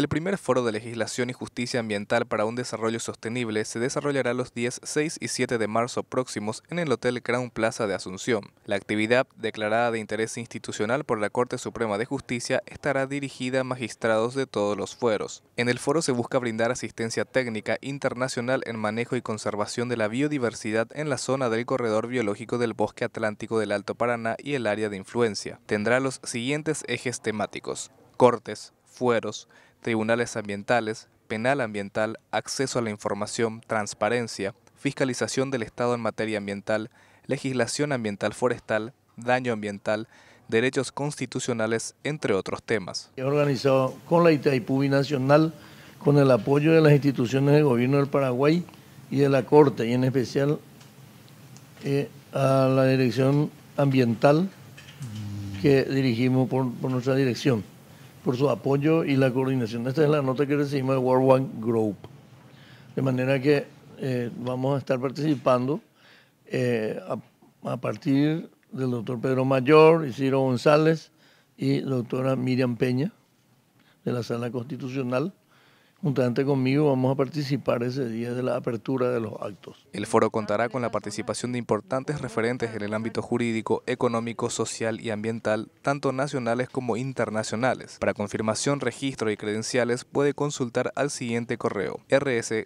El primer foro de legislación y justicia ambiental para un desarrollo sostenible se desarrollará los días 6 y 7 de marzo próximos en el Hotel Crown Plaza de Asunción. La actividad, declarada de interés institucional por la Corte Suprema de Justicia, estará dirigida a magistrados de todos los fueros. En el foro se busca brindar asistencia técnica internacional en manejo y conservación de la biodiversidad en la zona del corredor biológico del bosque atlántico del Alto Paraná y el área de influencia. Tendrá los siguientes ejes temáticos. Cortes, fueros, tribunales ambientales, penal ambiental, acceso a la información, transparencia, fiscalización del Estado en materia ambiental, legislación ambiental forestal, daño ambiental, derechos constitucionales, entre otros temas. He Organizado con la Itaipu Binacional, con el apoyo de las instituciones del gobierno del Paraguay y de la Corte, y en especial eh, a la Dirección Ambiental que dirigimos por nuestra dirección por su apoyo y la coordinación. Esta es la nota que recibimos de World One Group. De manera que eh, vamos a estar participando eh, a, partir del doctor Pedro Mayor, Isidro González y doctora Miriam Peña de la Sala Constitucional Juntamente conmigo vamos a participar ese día de la apertura de los actos. El foro contará con la participación de importantes referentes en el ámbito jurídico, económico, social y ambiental, tanto nacionales como internacionales. Para confirmación, registro y credenciales puede consultar al siguiente correo rsjg.gov.py.